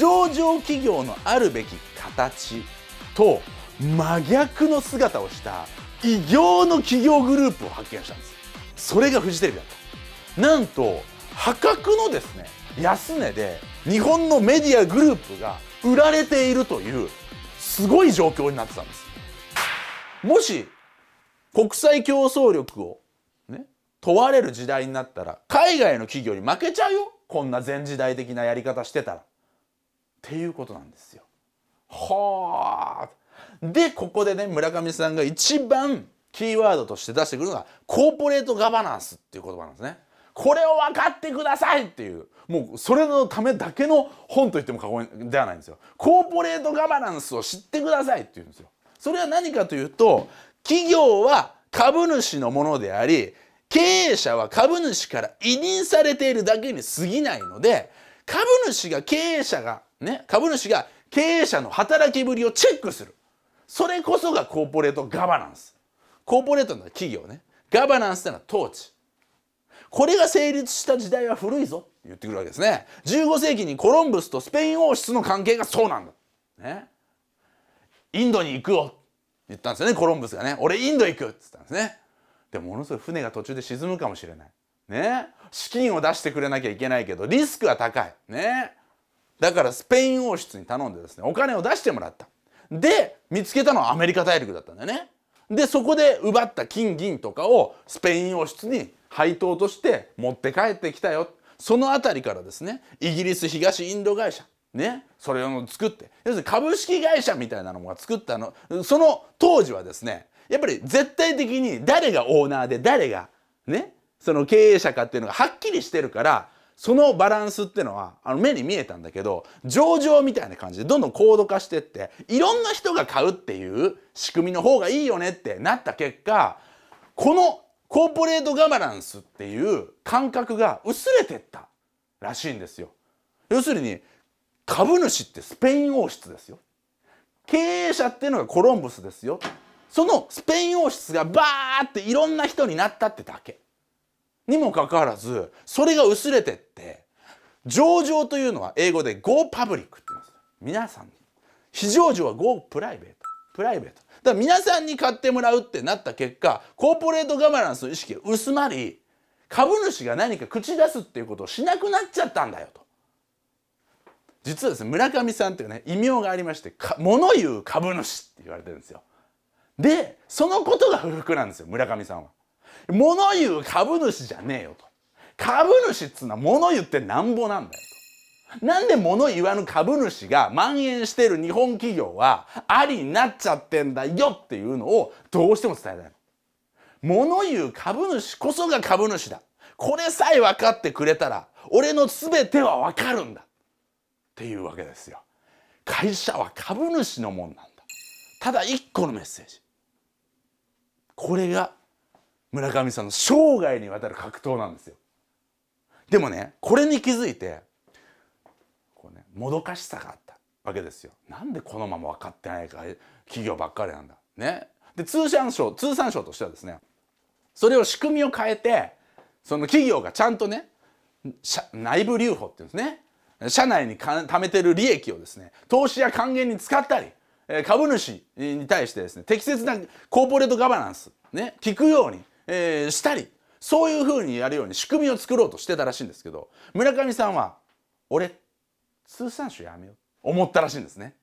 上場企業のあるべき形と真逆の姿をした異業の企業グループを発見したんですそれがフジテレビだったなんと破格のですね安値で日本のメディアグループが売られているというすごい状況になってたんですもし国際競争力をね問われる時代になったら海外の企業に負けちゃうよこんな前時代的なやり方してたらっていうことなんですよ。はあでここでね村上さんが一番キーワードとして出してくるのがコーポレートガバナンスっていう言葉なんですね。これを分かってくださいっていうもうそれのためだけの本と言っても過言ではないんですよ。コーポレートガバナンスを知ってくださいっていうんですよ。それは何かというと企業は株主のものであり経営者は株主から委任されているだけに過ぎないので株主が経営者がね、株主が経営者の働きぶりをチェックするそれこそがコーポレートガバナンスコーポレートの企業ねガバナンスってのは統治これが成立した時代は古いぞって言ってくるわけですね15世紀にコロンブスとスペイン王室の関係がそうなんだねインドに行くよ言ったんですよねコロンブスがね俺インド行くっつったんですねでもものすごい船が途中で沈むかもしれないね資金を出してくれなきゃいけないけどリスクは高いねだからスペイン王室に頼んでですねお金を出してもらったで見つけたのはアメリカ大陸だったんだよねでそこで奪った金銀とかをスペイン王室に配当として持って帰ってきたよその辺りからですねイギリス東インド会社ねそれを作って要するに株式会社みたいなのが作ったのその当時はですねやっぱり絶対的に誰がオーナーで誰がねその経営者かっていうのがはっきりしてるからそのバランスっていうのはあの目に見えたんだけど上場みたいな感じでどんどん高度化してっていろんな人が買うっていう仕組みの方がいいよねってなった結果このコーポレートガバナンスっていう感覚が薄れてったらしいんですよ。要するに株主ってスペイン王室ですよ。経営者っていうのがコロンブスですよ。そのスペイン王室がバーっていろんな人になったってだけ。にもかかわらずそれが薄れてって上場というのは英語で Go Public って言います皆さん非上場は Go プライベートプライベートだから皆さんに買ってもらうってなった結果コーポレートガバナンスの意識が薄まり株主が何か口出すっていうことをしなくなっちゃったんだよと実はですね村上さんっていうね異名がありましてか物言う株主って言われてるんですよでそのことが不服なんですよ村上さんは物言う株主じゃねえよと。株主っつうのは物言ってなんぼなんだよと。なんで物言わぬ株主が蔓延してる日本企業はありになっちゃってんだよっていうのをどうしても伝えたいの。物言う株主こそが株主だ。これさえ分かってくれたら俺の全ては分かるんだ。っていうわけですよ。会社は株主のもんなんだ。ただ一個のメッセージ。これが村上さんの生涯にわたる格闘なんですよ。でもねこれに気づいてこう、ね、もどかしさがあったわけですよ。なんでこのまま分かってないか企業ばっかりなんだ。ね、で通産省通産省としてはですねそれを仕組みを変えてその企業がちゃんとね内部留保っていうんですね社内に貯めてる利益をですね投資や還元に使ったり株主に対してですね適切なコーポレートガバナンスね聞くようにえー、したりそういうふうにやるように仕組みを作ろうとしてたらしいんですけど村上さんは「俺通産省やめよう」と思ったらしいんですね。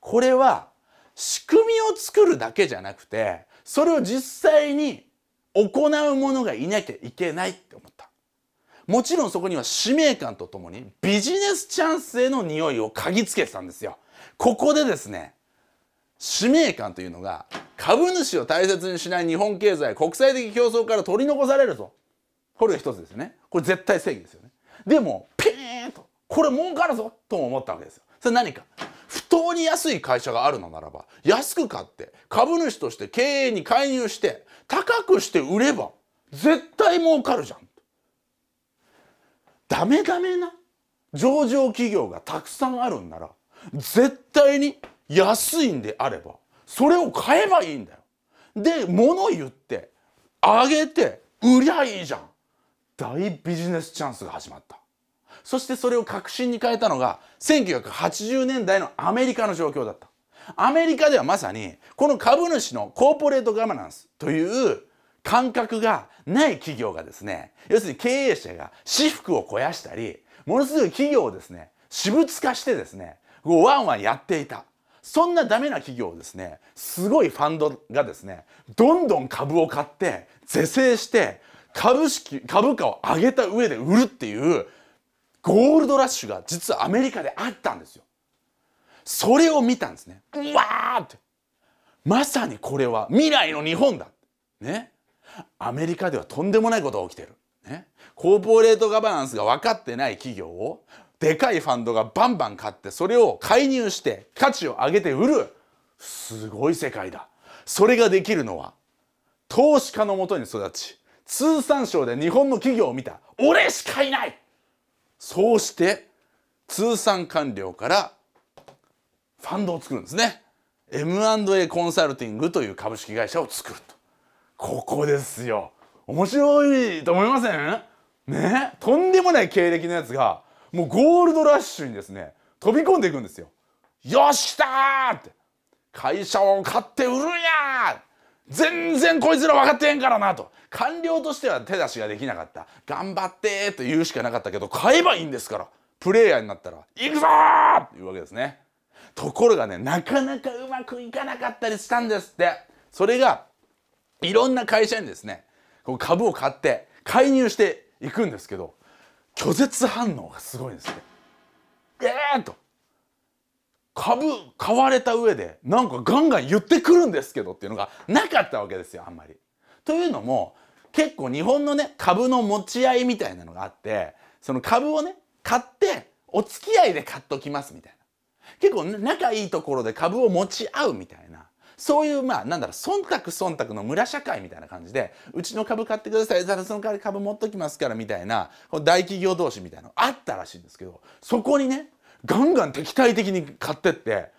これは仕組みを作るだけじゃなくてそれを実際に行う者がいなきゃいけないって思ったもちろんそこには使命感とともにビジネスチャンスへの匂いを嗅ぎつけてたんですよここでですね使命感というのが株主を大切にしない日本経済国際的競争から取り残されるぞこれが一つですよねこれ絶対正義ですよねでもピーンとこれ儲かるぞと思ったわけですよそれ何か不当に安い会社があるのならば安く買って株主として経営に介入して高くして売れば絶対儲かるじゃんダメダメな上場企業がたくさんあるんなら絶対に安いんであればそれを買えばいいんだよ。で物言って上げて売りゃいいじゃん。大ビジネスチャンスが始まった。そしてそれを確信に変えたのが1980年代のアメリカの状況だった。アメリカではまさにこの株主のコーポレートガバナンスという感覚がない企業がですね要するに経営者が私服を肥やしたりものすごい企業をですね私物化してですねワンワンやっていたそんなダメな企業をですねすごいファンドがですねどんどん株を買って是正して株式株価を上げた上で売るっていうゴールドラッシュが実はアメリカであったんですよ。それを見たんですね。うわーってまさにこれは未来の日本だねアメリカではとんでもないことが起きてる。ね、コーポレートガバナンスが分かってない企業をでかいファンドがバンバン買ってそれを介入して価値を上げて売るすごい世界だそれができるのは投資家のもとに育ち通産省で日本の企業を見た俺しかいないそうして通産官僚からファンドを作るんですね M&A コンサルティングという株式会社を作るとここですよ面白いと思いませんねとんでもない経歴のやつがもうゴールドラッシュにですね飛び込んでいくんですよ。よっしたーって会社を買って売るんや全然こいつら分かってへんからなと官僚としては手出しができなかった頑張ってと言うしかなかったけど買えばいいんですからプレイヤーになったら行くぞーっていうわけですねところがねなかなかうまくいかなかったりしたんですってそれがいろんな会社にですねこう株を買って介入していくんですけど拒絶反応がすごいんですね。えーと株買われた上でなんかガンガン言ってくるんですけどっていうのがなかったわけですよあんまり。というのも結構日本のね株の持ち合いみたいなのがあってその株をね買ってお付き合いで買っときますみたいな結構仲いいところで株を持ち合うみたいなそういうまあなんだろう忖度忖度の村社会みたいな感じでうちの株買ってくださいその代わり株持っときますからみたいな大企業同士みたいなのあったらしいんですけどそこにねガンガン敵対的に買ってって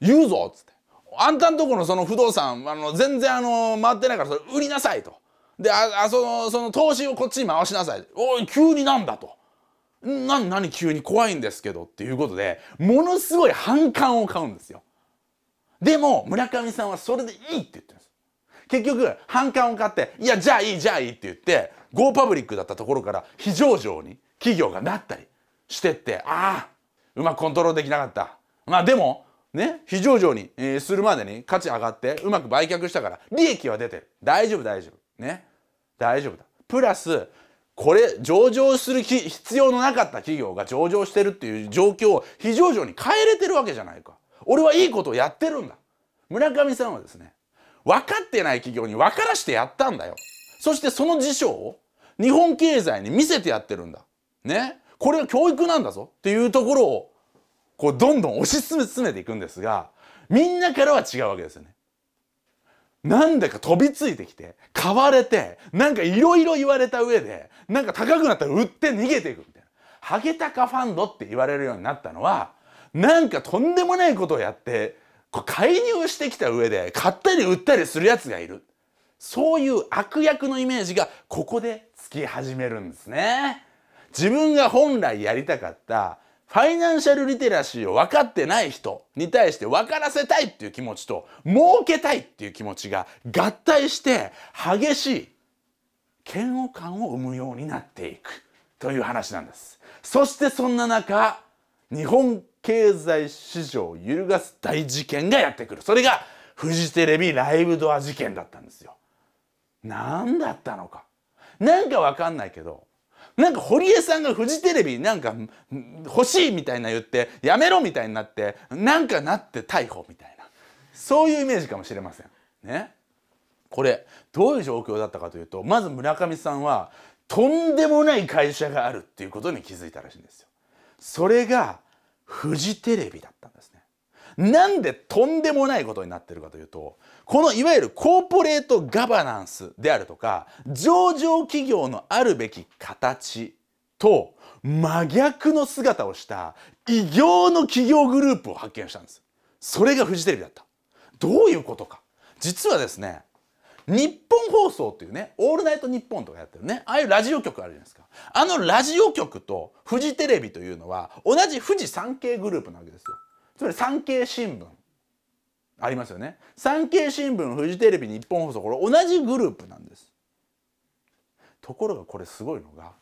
言うぞっつってあんたんとこのその不動産あの全然あの回ってないからそれ売りなさいと。でああそのその投資をこっちに回しなさいおい急になんだと。な何急に怖いんですけどっていうことでものすごい反感を買うんですよ。でも村上さんはそれでいいって言ってるんです結局反感を買っていやじゃあいいじゃあいいって言って Go パブリックだったところから非上に企業がなったりしてってああうまくコントロールできなかったまあでもね非上に、えー、するまでに価値上がってうまく売却したから利益は出てる大丈夫大丈夫ね大丈夫だプラスこれ上場する必要のなかった企業が上場してるっていう状況を非上に変えれてるわけじゃないか。俺はいいことをやってるんだ村上さんはですね分かってない企業に分からしてやったんだよそしてその事象を日本経済に見せてやってるんだねこれは教育なんだぞっていうところをこうどんどん推し進め進めていくんですがみんなからは違うわけですよねなんだか飛びついてきて買われてなんかいろいろ言われた上でなんか高くなったら売って逃げていくみたいなハゲタカファンドって言われるようになったのはなんかとんでもないことをやって介入してきた上で買ったり売ったりするやつがいるそういう悪役のイメージがここでつき始めるんですね自分が本来やりたかったファイナンシャルリテラシーを分かってない人に対して分からせたいっていう気持ちと儲けたいっていう気持ちが合体して激しい嫌悪感を生むようになっていくという話なんですそしてそんな中日本経済史上を揺るがす大事件がやってくるそれがフジテレビライブドア事件だったんですよ。何だったのかなんかわかんないけどなんか堀江さんがフジテレビなんか欲しいみたいな言ってやめろみたいになってなんかなって逮捕みたいなそういうイメージかもしれません。ね、これどういう状況だったかというとまず村上さんはとんでもない会社があるっていうことに気づいたらしいんですよ。それがフジテレビだったんですね。なんでとんでもないことになってるかというとこのいわゆるコーポレートガバナンスであるとか上場企業のあるべき形と真逆の姿をした異業の企業グループを発見したんです。それがフジテレビだった。どういうことか実はですね日本放送っていうね、オールナイトニッポンとかやってるね、ああいうラジオ局あるじゃないですか。あのラジオ局とフジテレビというのは、同じ富士産経グループなわけですよ。つまり産経新聞。ありますよね。産経新聞、フジテレビ、日本放送、これ同じグループなんです。ところがこれすごいのが、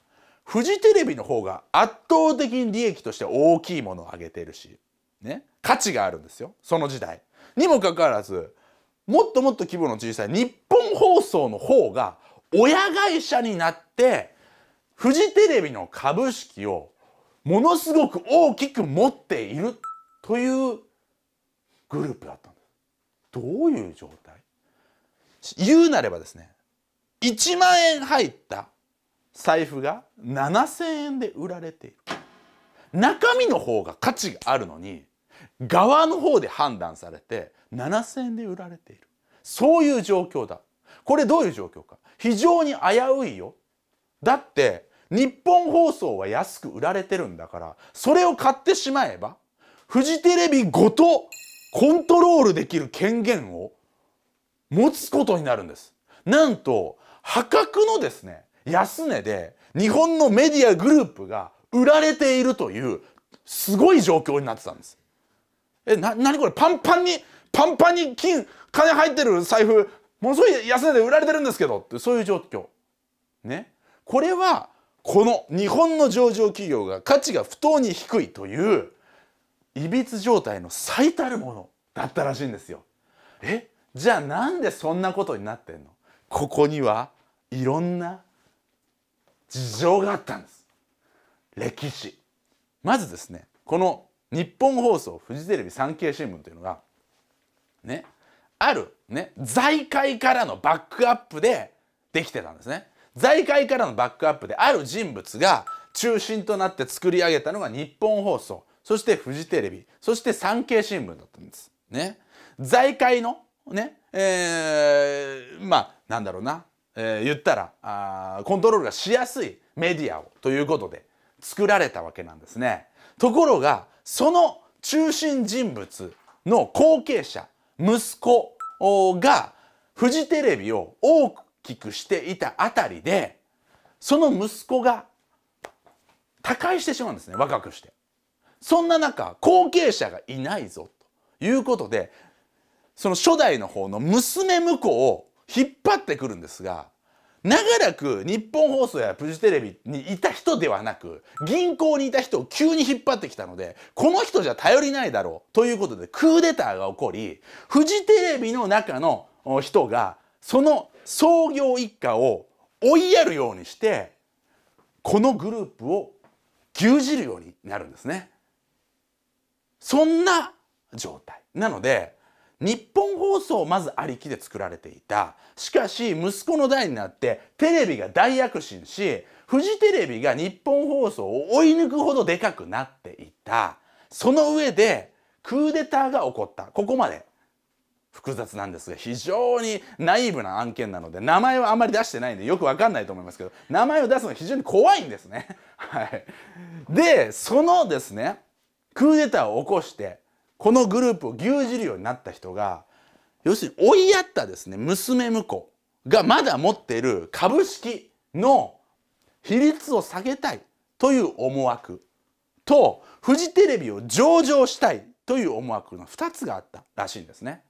フジテレビの方が圧倒的に利益として大きいものを上げているし、ね、価値があるんですよ。その時代。にもかかわらず、もっともっと規模の小さい日本放送の方が親会社になってフジテレビの株式をものすごく大きく持っているというグループだったんです。どういう状態言うなればですね1万円入った財布が7,000円で売られている中身の方が価値があるのに側の方で判断されて7,000円で売られているそういう状況だこれどういう状況か非常に危ういよだって日本放送は安く売られてるんだからそれを買ってしまえばフジテレビごとコントロールできる権限を持つことになるんですなんと破格のですね安値で日本のメディアグループが売られているというすごい状況になってたんです。えな何これパンパンにパンパンに金金入ってる財布ものすごい安値で売られてるんですけどってそういう状況ねこれはこの日本の上場企業が価値が不当に低いといういびつ状態の最たるものだったらしいんですよ。えじゃあなんでそんなことになってんのここにはいろんな事情があったんです。歴史まずですねこの日本放送フジテレビ産経新聞というのがねあるね財界からのバックアップでできてたんですね財界からのバックアップである人物が中心となって作り上げたのが日本放送そしてフジテレビそして産経新聞だったんです。ね、財界のねえー、まあなんだろうな、えー、言ったらあコントロールがしやすいメディアをということで作られたわけなんですね。ところがその中心人物の後継者息子がフジテレビを大きくしていたあたりでその息子が他界してしまうんですね若くして。そんな中後継者がいないぞということでその初代の方の娘婿を引っ張ってくるんですが長らく日本放送やフジテレビにいた人ではなく銀行にいた人を急に引っ張ってきたのでこの人じゃ頼りないだろうということでクーデターが起こりフジテレビの中の人がその創業一家を追いやるようにしてこのグループを牛耳るようになるんですね。そんな状態なので日本放送をまずありきで作られていたしかし息子の代になってテレビが大躍進しフジテレビが日本放送を追い抜くほどでかくなっていたその上でクーデターが起こったここまで複雑なんですが非常にナイーブな案件なので名前はあんまり出してないんでよくわかんないと思いますけど名前を出すのは非常に怖いんですね。はい、でそのですねクーデターを起こしてこのグループを牛耳るようになった人が要するに追いやったですね娘婿がまだ持ってる株式の比率を下げたいという思惑とフジテレビを上場したいという思惑の2つがあったらしいんですね。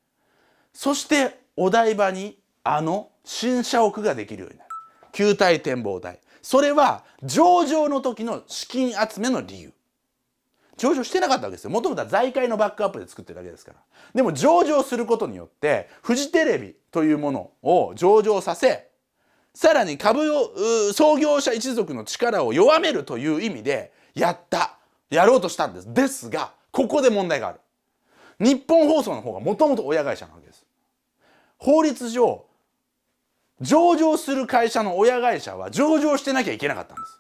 そしてお台場にあの新社屋ができるようになる球体展望台それは上場の時の資金集めの理由上場してなかったわけですよ。もともとは財界のバックアップで作ってるだけですから。でも上場することによって、フジテレビというものを上場させ、さらに株を、創業者一族の力を弱めるという意味で、やった。やろうとしたんです。ですが、ここで問題がある。日本放送の方がもともと親会社なわけです。法律上、上場する会社の親会社は上場してなきゃいけなかったんです。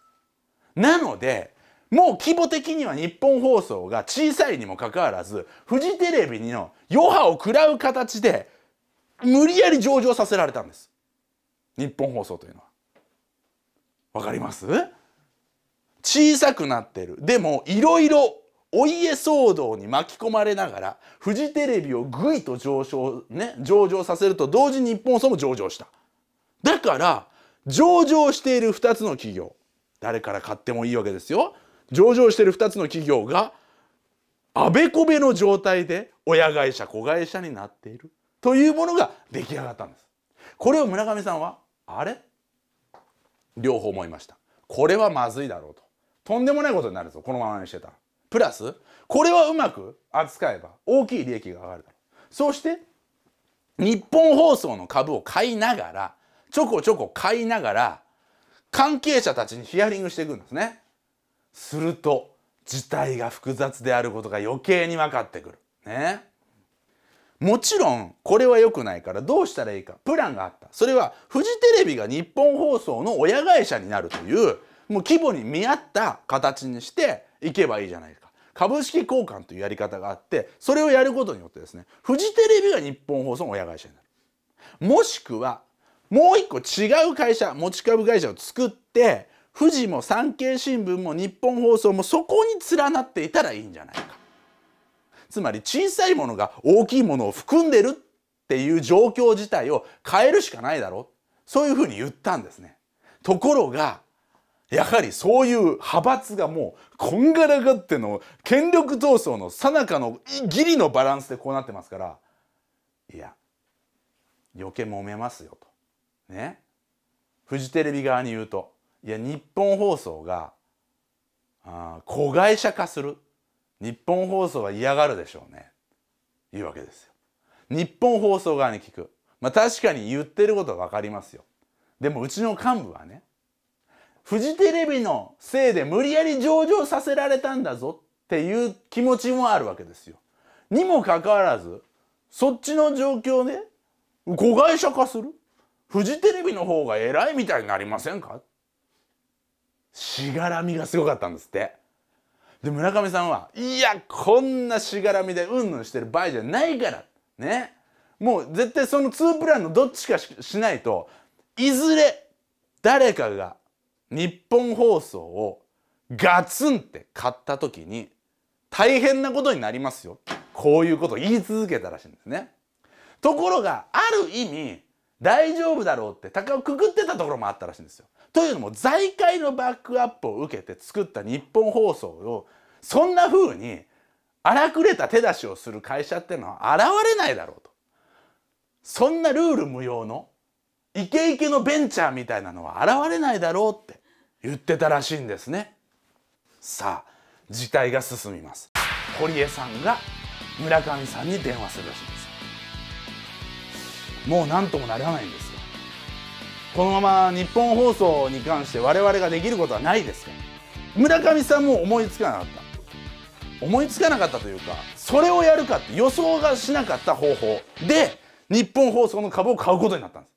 なので、もう規模的には日本放送が小さいにもかかわらずフジテレビの余波を食らう形で無理やり上場させられたんです日本放送というのは。わかります小さくなってるでもいろいろお家騒動に巻き込まれながらフジテレビをぐいと上昇、ね、上場させると同時に日本放送も上場した。だから上場している2つの企業誰から買ってもいいわけですよ上場してる2つの企業があべこべの状態で親会社子会社になっているというものが出来上がったんです。これを村上さんはあれ両方思いました。これはまずいだろうと。とんでもないことになるぞこのままにしてたら。プラスこれはうまく扱えば大きい利益が上がるだろう。そうして日本放送の株を買いながらちょこちょこ買いながら関係者たちにヒアリングしていくんですね。すると事態が複雑であることが余計に分かってくる。ね。もちろんこれは良くないからどうしたらいいかプランがあったそれはフジテレビが日本放送の親会社になるというもう規模に見合った形にしていけばいいじゃないか株式交換というやり方があってそれをやることによってですねフジテレビが日本放送の親会社になるもしくはもう一個違う会社持ち株会社を作って富士も産経新聞も日本放送もそこに連なっていたらいいんじゃないかつまり小さいものが大きいものを含んでるっていう状況自体を変えるしかないだろそういうふうに言ったんですねところがやはりそういう派閥がもうこんがらがっての権力闘争のさなかのギリのバランスでこうなってますからいや余計揉めますよとねフジテレビ側に言うといや日本放送があ子会社化する日本放送は嫌がるでしょうねいうわけですよ。日本放送側に聞く。まあ確かに言ってることは分かりますよ。でもうちの幹部はねフジテレビのせいで無理やり上場させられたんだぞっていう気持ちもあるわけですよ。にもかかわらずそっちの状況で子会社化するフジテレビの方が偉いみたいになりませんかしがらみがすごかったんですってで村上さんはいやこんなしがらみでうんぬんしてる場合じゃないからねもう絶対その2プランのどっちかしないといずれ誰かが日本放送をガツンって買った時に大変なことになりますよこういうことを言い続けたらしいんですねところがある意味大丈夫だろうって高をくくってたところもあったらしいんですよというのも財界のバックアップを受けて作った日本放送をそんな風に荒くれた手出しをする会社ってのは現れないだろうと。そんなルール無用のイケイケのベンチャーみたいなのは現れないだろうって言ってたらしいんですね。さあ事態が進みます。堀江さんが村上さんに電話するらしいんですもう何ともならないんですこのまま日本放送に関して我々ができることはないですよ村上さんも思いつかなかった思いつかなかったというかそれをやるかって予想がしなかった方法で日本放送の株を買うことになったんです